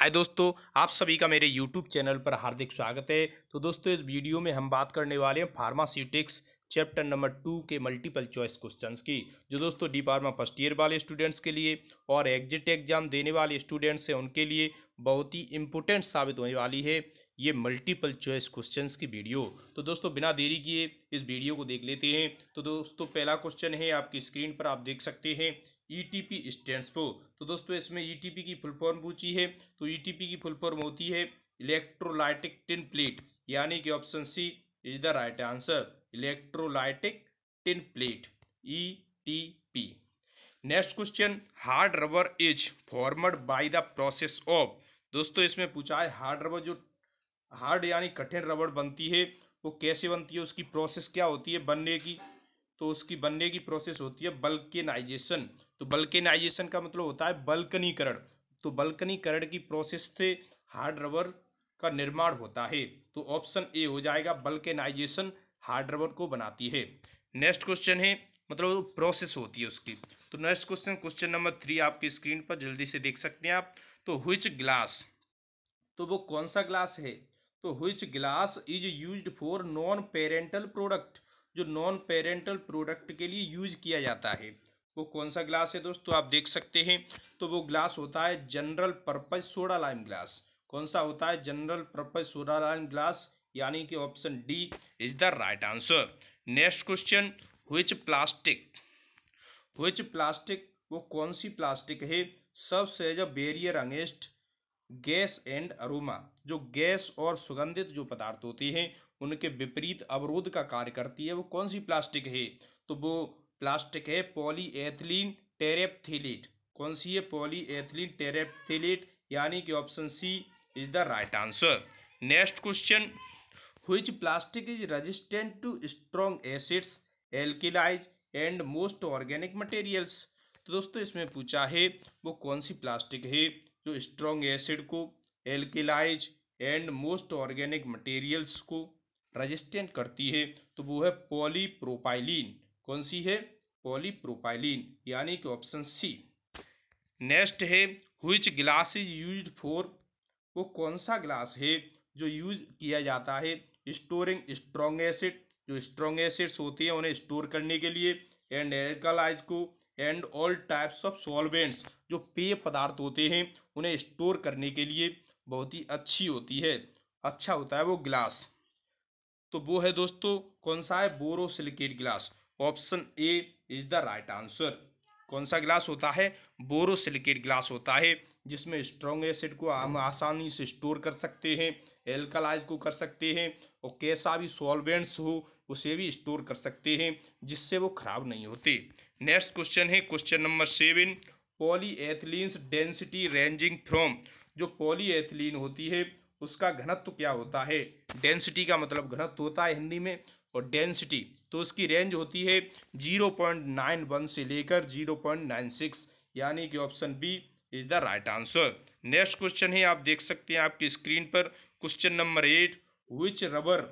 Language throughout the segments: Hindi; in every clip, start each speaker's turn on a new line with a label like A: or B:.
A: हाय दोस्तों आप सभी का मेरे यूट्यूब चैनल पर हार्दिक स्वागत है तो दोस्तों इस वीडियो में हम बात करने वाले हैं फार्मास्यूटिक्स चैप्टर नंबर टू के मल्टीपल चॉइस क्वेश्चंस की जो दोस्तों डी फार्मा फर्स्ट ईयर वाले स्टूडेंट्स के लिए और एग्जिट एग्जाम देने वाले स्टूडेंट्स हैं उनके लिए बहुत ही इम्पोर्टेंट साबित होने वाली है ये मल्टीपल चॉइस क्वेश्चंस की वीडियो तो दोस्तों बिना देरी किए इस वीडियो को देख लेते हैं तो दोस्तों पहला क्वेश्चन है आपकी स्क्रीन पर आप देख सकते हैं ईटीपी स्टैंड्स फॉर तो दोस्तों इसमें ईटीपी e की फुल फॉर्म पूछी है तो ईटीपी e की फुल फॉर्म होती है इलेक्ट्रोलाइटिक टिन प्लेट यानी कि option C is the right answer electrolytic tin plate E T P next question hard rubber is formed by the process of दोस्तों इसमें पूछा है हार्ड रबर जो हार्ड यानी कठिन रबर बनती है वो कैसे बनती है उसकी प्रोसेस क्या होती है बनने की तो उसकी बनने की प्रोसेस होती है बल्केनाइजेशन तो बल्केनाइजेशन का मतलब होता है बल्कनीकरण तो बल्कनीकरण की प्रोसेस से हार्ड रबर का निर्माण होता है तो ऑप्शन ए हो जाएगा बल्केनाइजेशन हार्ड रबर को बनाती है नेक्स्ट क्वेश्चन है मतलब प्रोसेस होती है उसकी तो next question question number three आपकी स्क्रीन पर जल्दी से देख सकते हैं आप तो हुच ग्लास तो वो कौन सा ग्लास है तो which glass is use for non parenteral product जो नॉन पेरेंटल प्रोडक्ट के लिए यूज किया जाता है वो कौन सा ग्लास है दोस्तों आप देख सकते हैं तो वो ग्लास होता है general purpose soda lime glass कौन सा होता है general purpose soda lime glass यानी कि option D is the right answer next question which plastic which plastic वो कौन सी प्लास्टिक है सबसे जो barrier against gas and aroma जो गैस और सुगंधित जो पदार्थ होते हैं उनके विपरीत अवरोध का कार्य करती है वो कौन सी प्लास्टिक है तो वो प्लास्टिक है पॉलीएथिलीन टेरेप्थिलेट कौन सी है पॉलीएथिलीन टेरेप्थिलेट यानी कि option C is the right answer next question which plastic is resistant to strong acids alkalis and most organic materials तो दोस्तों इसमें पूछा है वो कौन सी प्लास्टिक है जो स्ट्रॉन्ग एसिड को alkalis and most organic materials को रजिस्टेंट करती है तो वो है पॉलीप्रोपाइलिन कौन सी है पॉलीप्रोपाइलिन यानी कि ऑप्शन सी नेक्स्ट है which glass is use for वो कौन सा ग्लास है जो यूज किया जाता है स्टोरिंग स्ट्रॉन्ग एसिड जो स्ट्रॉन्ग एसिड्स होती हैं उन्हें स्टोर करने के लिए and alkalis and all types of solvents जो पेय पदार्थ होते हैं उन्हें स्टोर करने के लिए बहुत ही अच्छी होती है अच्छा होता है वो गिलास तो वो है दोस्तों कौन सा है बोरोसिलिकेट गिलास option A is the right answer कौन सा गिलास होता है बोरोसिलिकेट गिलास होता है जिसमें स्ट्रॉन्ग एसिड को हम आसानी से स्टोर कर सकते हैं एल्कलाइज को कर सकते हैं और कैसा भी सॉल्वेंट्स हो उसे भी स्टोर कर सकते हैं जिससे वो खराब नहीं होते नेक्स्ट क्वेश्चन है question number seven polyethylenes density ranging from जो पॉलीएथिलीन होती है उसका घनत्व क्या होता है डेंसिटी का मतलब घनत्व होता है हिंदी में और डेंसिटी तो उसकी रेंज होती है जीरो पॉइंट नाइन वन से लेकर जीरो पॉइंट नाइन सिक्स यानी कि option B is the right answer next question है आप देख सकते हैं आपकी स्क्रीन पर question number eight which rubber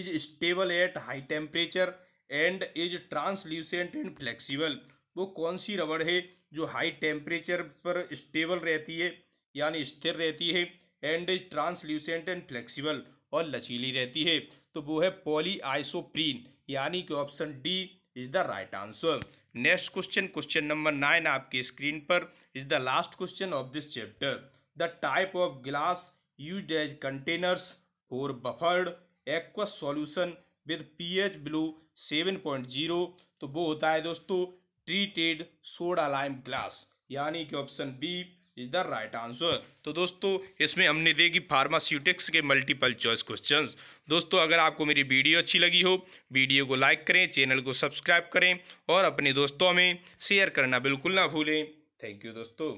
A: is stable at high temperature and is translucent and flexible वो कौन सी रबड़ है जो हाई टेम्परेचर पर स्टेबल रहती है यानी स्थिर रहती है and is translucent and flexible और लचीली रहती है तो वो है पॉली आइसोप्रीन यानी कि option D is the right answer next question question number nine आपके स्क्रीन पर is the last question of this chapter the type of glass use as containers for buffered aqua solution with pH blue seven point zero तो वो होता है दोस्तों ट्रीटेड सोडा लाइम ग्लास यानी कि option B is the right answer तो दोस्तों इसमें हमने देखी फार्मास्यूटिक्स के मल्टीपल चॉइस क्वेश्चन दोस्तों अगर आपको मेरी वीडियो अच्छी लगी हो वीडियो को लाइक करें चैनल को सब्सक्राइब करें और अपने दोस्तों में शेयर करना बिल्कुल ना भूलें थैंक यू दोस्तों